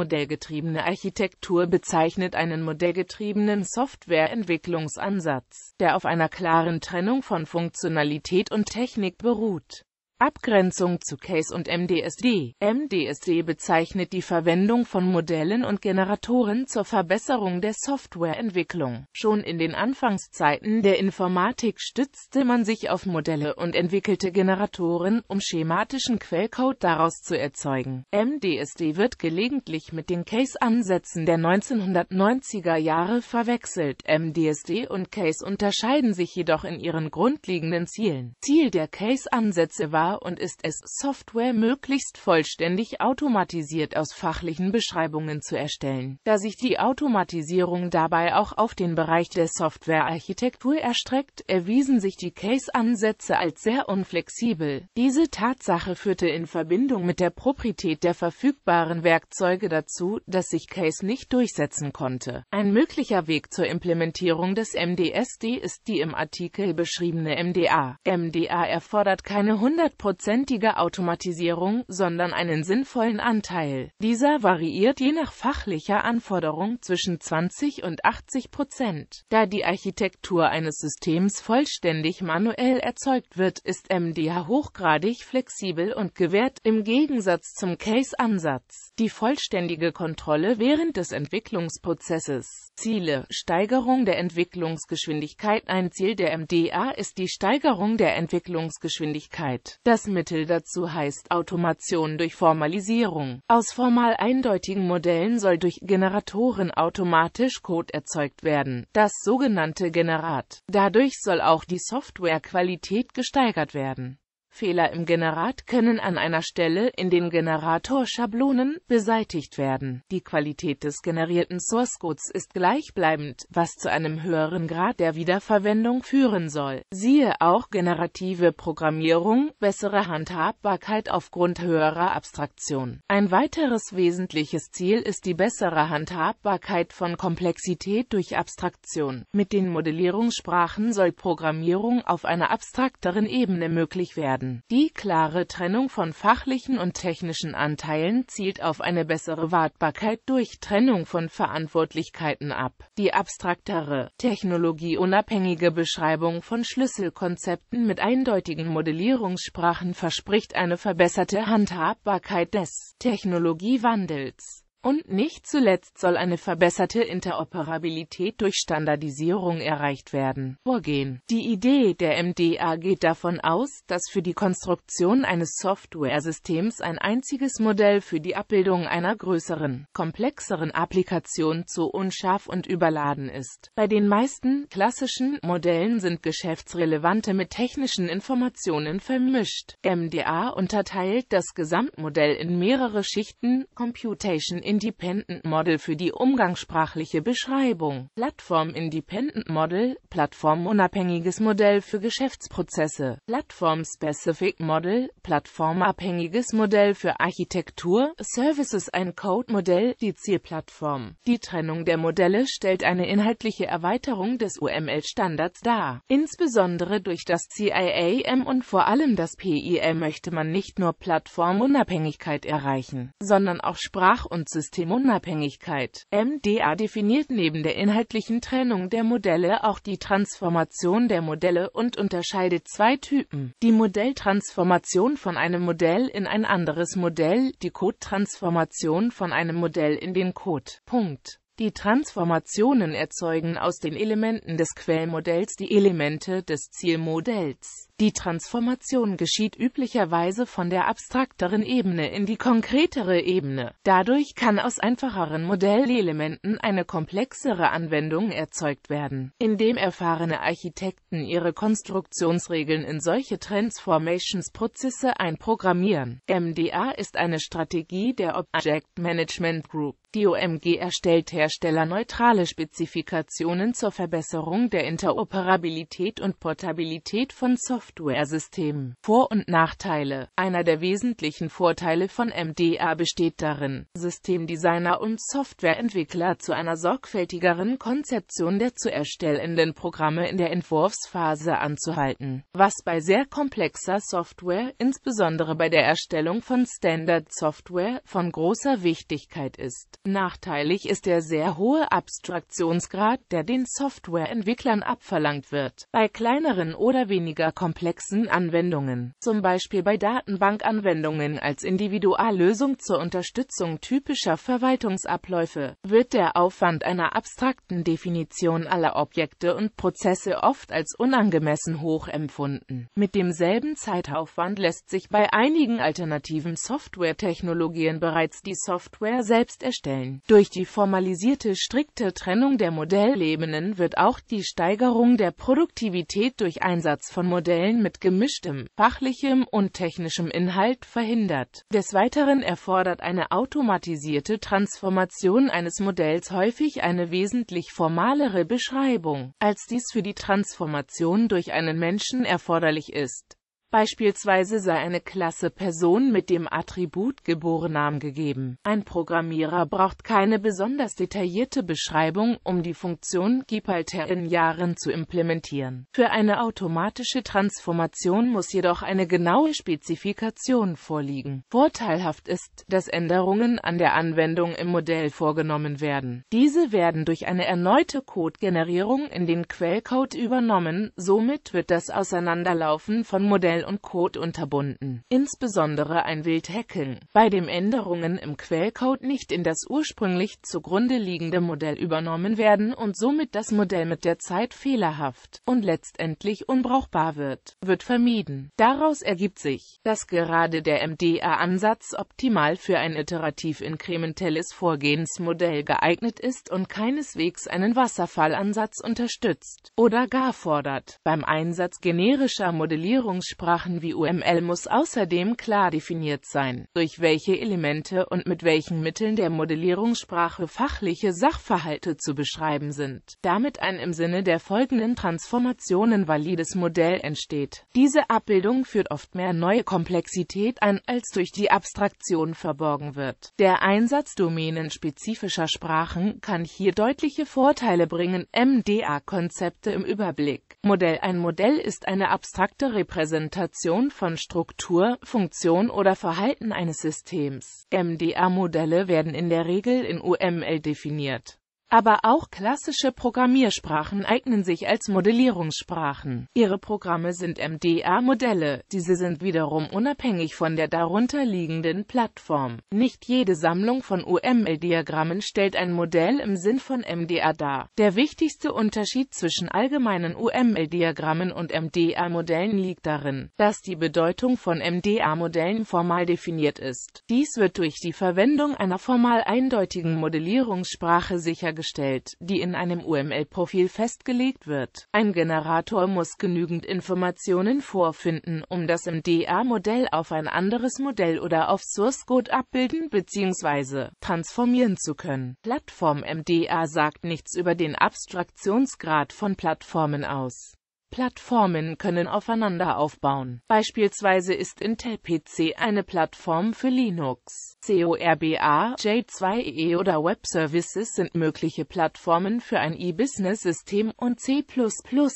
modellgetriebene Architektur bezeichnet einen modellgetriebenen Softwareentwicklungsansatz, der auf einer klaren Trennung von Funktionalität und Technik beruht Abgrenzung zu Case und MDSD. MDSD bezeichnet die Verwendung von Modellen und Generatoren zur Verbesserung der Softwareentwicklung. Schon in den Anfangszeiten der Informatik stützte man sich auf Modelle und entwickelte Generatoren, um schematischen Quellcode daraus zu erzeugen. MDSD wird gelegentlich mit den Case-Ansätzen der 1990er Jahre verwechselt. MDSD und Case unterscheiden sich jedoch in ihren grundlegenden Zielen. Ziel der Case-Ansätze war war und ist es, Software möglichst vollständig automatisiert aus fachlichen Beschreibungen zu erstellen, da sich die Automatisierung dabei auch auf den Bereich der Softwarearchitektur erstreckt, erwiesen sich die Case-Ansätze als sehr unflexibel. Diese Tatsache führte in Verbindung mit der Proprietät der verfügbaren Werkzeuge dazu, dass sich Case nicht durchsetzen konnte. Ein möglicher Weg zur Implementierung des MDSD ist die im Artikel beschriebene MDA. MDA erfordert keine 100 100-prozentige Automatisierung, sondern einen sinnvollen Anteil. Dieser variiert je nach fachlicher Anforderung zwischen 20 und 80 Prozent. Da die Architektur eines Systems vollständig manuell erzeugt wird, ist MDH hochgradig flexibel und gewährt im Gegensatz zum Case-Ansatz die vollständige Kontrolle während des Entwicklungsprozesses. Ziele Steigerung der Entwicklungsgeschwindigkeit Ein Ziel der MDA ist die Steigerung der Entwicklungsgeschwindigkeit. Das Mittel dazu heißt Automation durch Formalisierung. Aus formal eindeutigen Modellen soll durch Generatoren automatisch Code erzeugt werden, das sogenannte Generat. Dadurch soll auch die Softwarequalität gesteigert werden. Fehler im Generat können an einer Stelle in den Generator-Schablonen beseitigt werden. Die Qualität des generierten Source Codes ist gleichbleibend, was zu einem höheren Grad der Wiederverwendung führen soll. Siehe auch generative Programmierung, bessere Handhabbarkeit aufgrund höherer Abstraktion. Ein weiteres wesentliches Ziel ist die bessere Handhabbarkeit von Komplexität durch Abstraktion. Mit den Modellierungssprachen soll Programmierung auf einer abstrakteren Ebene möglich werden werden. Die klare Trennung von fachlichen und technischen Anteilen zielt auf eine bessere Wartbarkeit durch Trennung von Verantwortlichkeiten ab. Die abstraktere, technologieunabhängige Beschreibung von Schlüsselkonzepten mit eindeutigen Modellierungssprachen verspricht eine verbesserte Handhabbarkeit des Technologiewandels. Und nicht zuletzt soll eine verbesserte Interoperabilität durch Standardisierung erreicht werden. Vorgehen. Die Idee der MDA geht davon aus, dass für die Konstruktion eines Software-Systems ein einziges Modell für die Abbildung einer größeren, komplexeren Applikation zu unscharf und überladen ist. Bei den meisten klassischen Modellen sind geschäftsrelevante mit technischen Informationen vermischt. MDA unterteilt das Gesamtmodell in mehrere Schichten, Computation Independent Model für die umgangssprachliche Beschreibung. Plattform Independent Model, plattformunabhängiges Modell für Geschäftsprozesse. Plattform Specific Model, plattformabhängiges Modell für Architektur, Services ein Code-Modell, die Zielplattform. Die Trennung der Modelle stellt eine inhaltliche Erweiterung des UML-Standards dar. Insbesondere durch das CIAM und vor allem das PIL möchte man nicht nur Plattformunabhängigkeit erreichen, sondern auch Sprach- und Systemunabhängigkeit. MDA definiert neben der inhaltlichen Trennung der Modelle auch die Transformation der Modelle und unterscheidet zwei Typen. Die Modelltransformation von einem Modell in ein anderes Modell, die Codetransformation von einem Modell in den Code. Punkt. Die Transformationen erzeugen aus den Elementen des Quellmodells die Elemente des Zielmodells. Die Transformation geschieht üblicherweise von der abstrakteren Ebene in die konkretere Ebene. Dadurch kann aus einfacheren Modellelementen eine komplexere Anwendung erzeugt werden, indem erfahrene Architekten ihre Konstruktionsregeln in solche Transformations-Prozesse einprogrammieren. MDA ist eine Strategie der Object Management Group. Die OMG erstellt herstellerneutrale Spezifikationen zur Verbesserung der Interoperabilität und Portabilität von Software. Software-System. Vor- und Nachteile Einer der wesentlichen Vorteile von MDA besteht darin, Systemdesigner und Softwareentwickler zu einer sorgfältigeren Konzeption der zu erstellenden Programme in der Entwurfsphase anzuhalten, was bei sehr komplexer Software, insbesondere bei der Erstellung von Standard-Software, von großer Wichtigkeit ist. Nachteilig ist der sehr hohe Abstraktionsgrad, der den Softwareentwicklern abverlangt wird. Bei kleineren oder weniger komplexen komplexen Anwendungen, zum Beispiel bei Datenbankanwendungen als Individuallösung zur Unterstützung typischer Verwaltungsabläufe, wird der Aufwand einer abstrakten Definition aller Objekte und Prozesse oft als unangemessen hoch empfunden. Mit demselben Zeitaufwand lässt sich bei einigen alternativen Softwaretechnologien bereits die Software selbst erstellen. Durch die formalisierte strikte Trennung der Modellebenen wird auch die Steigerung der Produktivität durch Einsatz von Modellen Stellen mit gemischtem, fachlichem und technischem Inhalt verhindert. Des Weiteren erfordert eine automatisierte Transformation eines Modells häufig eine wesentlich formalere Beschreibung, als dies für die Transformation durch einen Menschen erforderlich ist. Beispielsweise sei eine Klasse Person mit dem Attribut Geburnamen gegeben. Ein Programmierer braucht keine besonders detaillierte Beschreibung, um die Funktion Gipalter in Jahren zu implementieren. Für eine automatische Transformation muss jedoch eine genaue Spezifikation vorliegen. Vorteilhaft ist, dass Änderungen an der Anwendung im Modell vorgenommen werden. Diese werden durch eine erneute Codegenerierung in den Quellcode übernommen, somit wird das Auseinanderlaufen von Modellen Metall und Code unterbunden, insbesondere ein Wildhacking. Bei dem Änderungen im Quellcode nicht in das ursprünglich zugrunde liegende Modell übernommen werden und somit das Modell mit der Zeit fehlerhaft und letztendlich unbrauchbar wird, wird vermieden. Daraus ergibt sich, dass gerade der MDA-Ansatz optimal für ein iterativ-inkrementelles Vorgehensmodell geeignet ist und keineswegs einen Wasserfallansatz unterstützt oder gar fordert. Beim Einsatz generischer Modellierungssprachen Sprachen wie UML muss außerdem klar definiert sein, durch welche Elemente und mit welchen Mitteln der Modellierungssprache fachliche Sachverhalte zu beschreiben sind, damit ein im Sinne der folgenden Transformationen valides Modell entsteht. Diese Abbildung führt oft mehr neue Komplexität ein, als durch die Abstraktion verborgen wird. Der Einsatz domänenspezifischer Sprachen kann hier deutliche Vorteile bringen, MDA-Konzepte im Überblick. Modell Ein Modell ist eine abstrakte Repräsentation Interpretation von Struktur, Funktion oder Verhalten eines Systems. mda modelle werden in der Regel in UML definiert aber auch klassische Programmiersprachen eignen sich als Modellierungssprachen. Ihre Programme sind MDA-Modelle, diese sind wiederum unabhängig von der darunter liegenden Plattform. Nicht jede Sammlung von UML-Diagrammen stellt ein Modell im Sinn von MDA dar. Der wichtigste Unterschied zwischen allgemeinen UML-Diagrammen und MDA-Modellen liegt darin, dass die Bedeutung von MDA-Modellen formal definiert ist. Dies wird durch die Verwendung einer formal eindeutigen Modellierungssprache sichergestellt dargestellt, die in einem UML-Profil festgelegt wird. Ein Generator muss genügend Informationen vorfinden, um das MDR-Modell auf ein anderes Modell oder auf Source Code abbilden bzw. transformieren zu können. Plattform MDR sagt nichts über den Abstraktionsgrad von Plattformen aus. Plattformen können aufeinander aufbauen. Beispielsweise ist Intel PC eine Plattform für Linux. CORBA, j 2 e oder Web Services sind mögliche Plattformen für ein E-Business-System und C++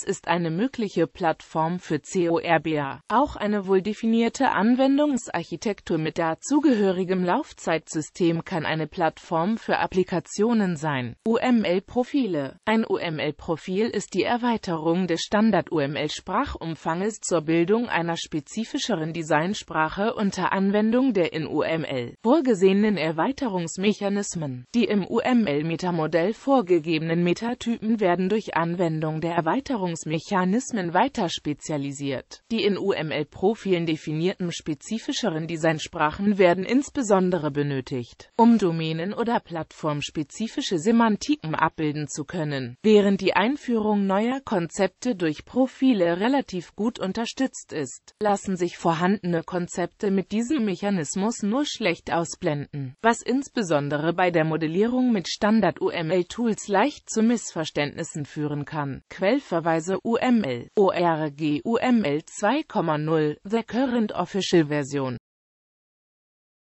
ist eine mögliche Plattform für CORBA. Auch eine wohl definierte Anwendungsarchitektur mit dazugehörigem Laufzeitsystem kann eine Plattform für Applikationen sein. UML-Profile Ein UML-Profil ist die Erweiterung des Standard 100 UML Sprachumfanges zur Bildung einer spezifischeren Designsprache unter Anwendung der in UML vorgesehenen Erweiterungsmechanismen. Die im UML-Metamodell vorgegebenen Metatypen werden durch Anwendung der Erweiterungsmechanismen weiter spezialisiert. Die in UML-Profilen definierten spezifischeren Designsprachen werden insbesondere benötigt, um Domänen- oder plattformspezifische Semantiken abbilden zu können, während die Einführung neuer Konzepte durch Profile relativ gut unterstützt ist, lassen sich vorhandene Konzepte mit diesem Mechanismus nur schlecht ausblenden, was insbesondere bei der Modellierung mit Standard-UML-Tools leicht zu Missverständnissen führen kann. Quellverweise UML ORG UML 2.0 The Current Official Version